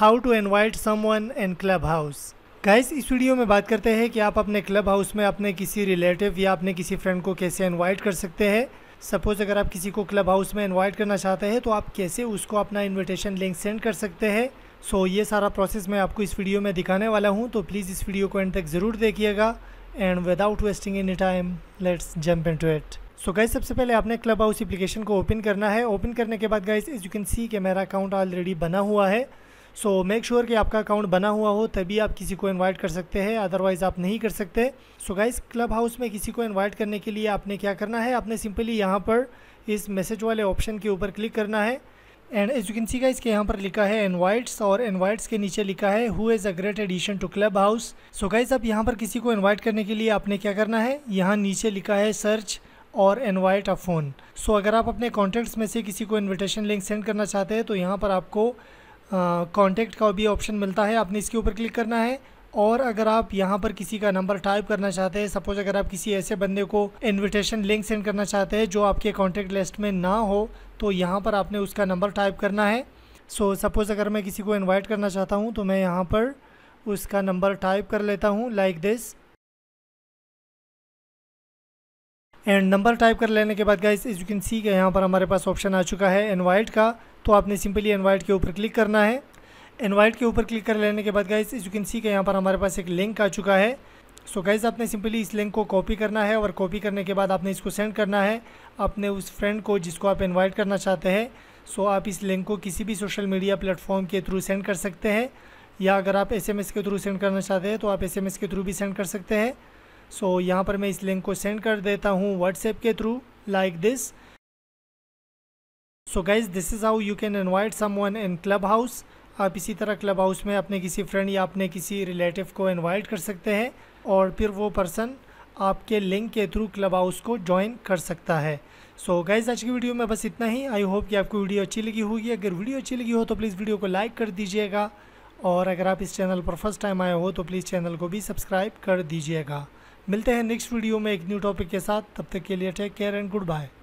how to invite someone in club house guys इस video में बात करते हैं कि आप अपने क्लब हाउस में अपने किसी रिलेटिव या अपने किसी फ्रेंड को कैसे इनवाइट कर सकते हैं सपोज़ अगर आप किसी को क्लब हाउस में इनवाइट करना चाहते हैं तो आप कैसे उसको अपना इनविटेशन लिंक सेंड कर सकते हैं सो so, ये सारा प्रोसेस मैं आपको इस वीडियो में दिखाने वाला हूँ तो प्लीज़ इस वीडियो को एंड तक ज़रूर देखिएगा and without wasting any time let's jump in to it so guys सबसे पहले आपने क्लब हाउस एप्लीकेशन को ओपन करना है ओपन करने के बाद guys as you can see कि मेरा अकाउंट ऑलरेडी बना हुआ है सो मेक श्योर कि आपका अकाउंट बना हुआ हो तभी आप किसी को इनवाइट कर सकते हैं अदरवाइज़ आप नहीं कर सकते सो गाइस क्लब हाउस में किसी को इनवाइट करने के लिए आपने क्या करना है आपने सिंपली यहाँ पर इस मैसेज वाले ऑप्शन के ऊपर क्लिक करना है and as you can see guys के यहाँ पर लिखा है इनवाइट्स और इनवाइट्स के नीचे लिखा है who is a great addition to club house so guys अब यहाँ पर किसी को इनवाइट करने के लिए आपने क्या करना है यहाँ नीचे लिखा है सर्च और इनवाइट अ फ़ोन सो अगर आप अपने कॉन्टैक्ट्स में से किसी को इनविटेशन लिंक सेंड करना चाहते हैं तो यहाँ पर आपको कॉन्टेक्ट का भी ऑप्शन मिलता है आपने इसके ऊपर क्लिक करना है और अगर आप यहाँ पर किसी का नंबर टाइप करना चाहते हैं सपोज अगर आप किसी ऐसे बंदे को इनविटेशन लिंक सेंड करना चाहते हैं जो आपके कॉन्टैक्ट लिस्ट में ना हो तो यहाँ पर आपने उसका नंबर टाइप करना है सो so, सपोज़ अगर मैं किसी को इनवाइट करना चाहता हूँ तो मैं यहाँ पर उसका नंबर टाइप कर लेता हूँ like this and number type कर लेने के बाद गाइस यू कैन सी के यहाँ पर हमारे पास ऑप्शन आ चुका है इनवाइट का तो आपने सिंपली एनवाइट के ऊपर क्लिक करना है इनवाइट के ऊपर क्लिक कर लेने के बाद गाइस यू कैन सी के यहाँ पर हमारे पास एक लिंक आ चुका है सो so गाइस आपने सिंपली इस लिंक को कॉपी करना है और कॉपी करने के बाद आपने इसको सेंड करना है अपने उस फ्रेंड को जिसको आप इन्वाइट करना चाहते हैं सो so आप इस लिंक को किसी भी सोशल मीडिया प्लेटफॉर्म के थ्रू सेंड कर सकते हैं या अगर आप एस के थ्रू सेंड करना चाहते हैं तो आप एस के थ्रू भी सेंड कर सकते हैं सो so, यहाँ पर मैं इस लिंक को सेंड कर देता हूँ व्हाट्सएप के through like this so guys this is how you can invite someone in club house आप इसी तरह क्लब हाउस में अपने किसी फ्रेंड या अपने किसी रिलेटिव को इन्वाइट कर सकते हैं और फिर वो पर्सन आपके लिंक के थ्रू क्लब हाउस को ज्वाइन कर सकता है सो so गाइज आज की वीडियो में बस इतना ही आई होप कि आपको वीडियो अच्छी लगी होगी अगर वीडियो अच्छी लगी हो तो प्लीज़ वीडियो को लाइक कर दीजिएगा और अगर आप इस चैनल पर फर्स्ट टाइम आए हो तो प्लीज़ चैनल को भी सब्सक्राइब कर दीजिएगा मिलते हैं नेक्स्ट वीडियो में एक न्यू टॉपिक के साथ तब तक के लिए take care and good bye